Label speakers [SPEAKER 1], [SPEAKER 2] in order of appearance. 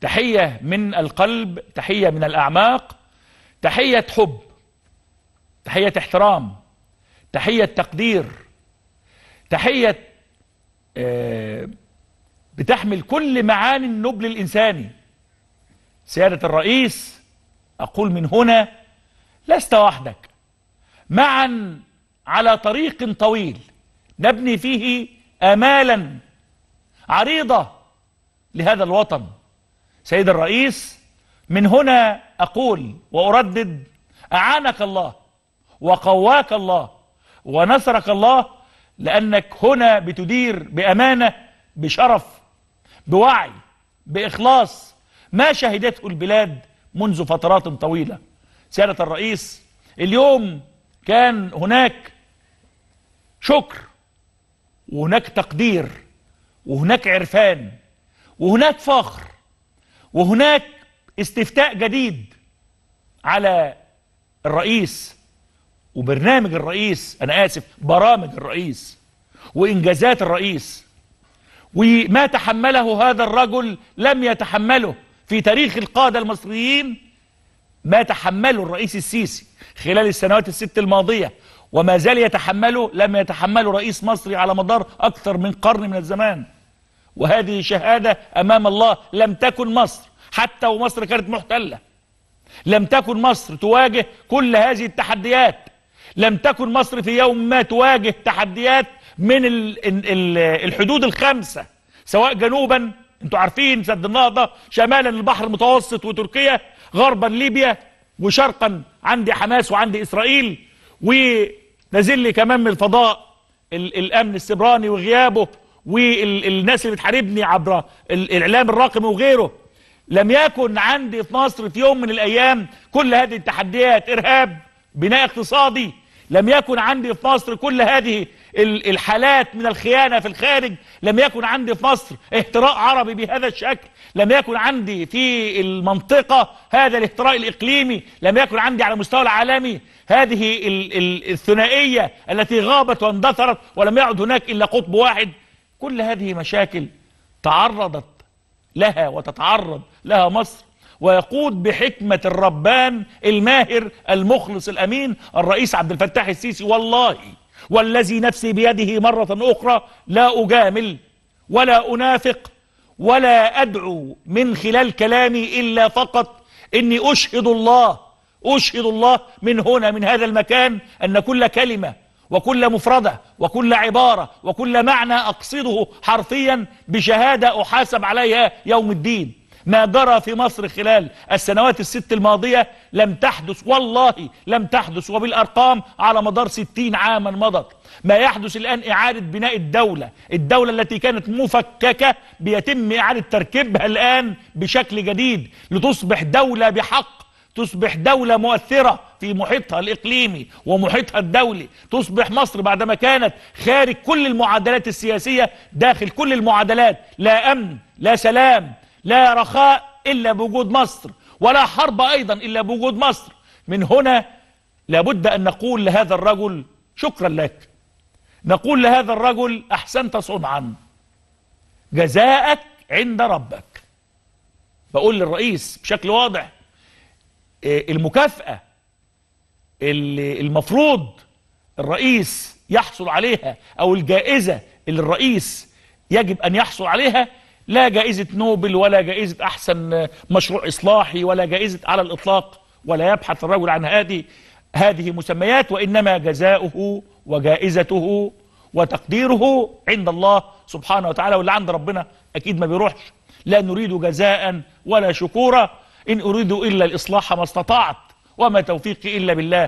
[SPEAKER 1] تحية من القلب تحية من الأعماق تحية حب تحية احترام تحية تقدير تحية آه، بتحمل كل معاني النبل الإنساني سيادة الرئيس أقول من هنا لست وحدك معا على طريق طويل نبني فيه آمالا عريضة لهذا الوطن سيد الرئيس من هنا أقول وأردد أعانك الله وقواك الله ونصرك الله لأنك هنا بتدير بأمانة بشرف بوعي بإخلاص ما شهدته البلاد منذ فترات طويلة سيادة الرئيس اليوم كان هناك شكر وهناك تقدير وهناك عرفان وهناك فخر وهناك استفتاء جديد على الرئيس وبرنامج الرئيس أنا آسف برامج الرئيس وإنجازات الرئيس وما تحمله هذا الرجل لم يتحمله في تاريخ القادة المصريين ما تحمله الرئيس السيسي خلال السنوات الست الماضية وما زال يتحمله لم يتحمله رئيس مصري على مدار أكثر من قرن من الزمان وهذه شهادة أمام الله لم تكن مصر حتى ومصر كانت محتلة لم تكن مصر تواجه كل هذه التحديات لم تكن مصر في يوم ما تواجه تحديات من الحدود الخمسة سواء جنوبا انتوا عارفين سد النهضة شمالا البحر المتوسط وتركيا غربا ليبيا وشرقا عندي حماس وعندي إسرائيل ونزل لي كمان من الفضاء الأمن السبراني وغيابه والناس اللي بتحاربني عبر الاعلام الرقمي وغيره لم يكن عندي في مصر في يوم من الايام كل هذه التحديات ارهاب بناء اقتصادي لم يكن عندي في مصر كل هذه الحالات من الخيانة في الخارج لم يكن عندي في مصر اهتراء عربي بهذا الشكل لم يكن عندي في المنطقة هذا الاهتراء الإقليمي لم يكن عندي على المستوى العالمي هذه الثنائية التي غابت واندثرت ولم يعد هناك إلا قطب واحد كل هذه مشاكل تعرضت لها وتتعرض لها مصر ويقود بحكمة الربان الماهر المخلص الأمين الرئيس عبد الفتاح السيسي والله والذي نفسي بيده مرة أخرى لا أجامل ولا أنافق ولا أدعو من خلال كلامي إلا فقط إني أشهد الله أشهد الله من هنا من هذا المكان أن كل كلمة وكل مفردة وكل عبارة وكل معنى أقصده حرفيا بشهادة أحاسب عليها يوم الدين ما جرى في مصر خلال السنوات الست الماضية لم تحدث والله لم تحدث وبالأرقام على مدار ستين عاما مضت ما يحدث الآن إعادة بناء الدولة الدولة التي كانت مفككة بيتم إعادة تركيبها الآن بشكل جديد لتصبح دولة بحق تصبح دولة مؤثرة في محيطها الإقليمي ومحيطها الدولي تصبح مصر بعدما كانت خارج كل المعادلات السياسية داخل كل المعادلات لا أمن لا سلام لا رخاء إلا بوجود مصر ولا حرب أيضا إلا بوجود مصر من هنا لابد أن نقول لهذا الرجل شكرا لك نقول لهذا الرجل أحسنت صنعا جزاءك عند ربك بقول للرئيس بشكل واضح آه، المكافأة اللي المفروض الرئيس يحصل عليها أو الجائزة اللي الرئيس يجب أن يحصل عليها لا جائزة نوبل ولا جائزة أحسن مشروع إصلاحي ولا جائزة على الإطلاق ولا يبحث الرجل عن هذه هذه مسميات وإنما جزاؤه وجائزته وتقديره عند الله سبحانه وتعالى واللي عند ربنا أكيد ما بيروحش لا نريد جزاء ولا شكورا إن أريد إلا الإصلاح ما استطعت وما توفيقي إلا بالله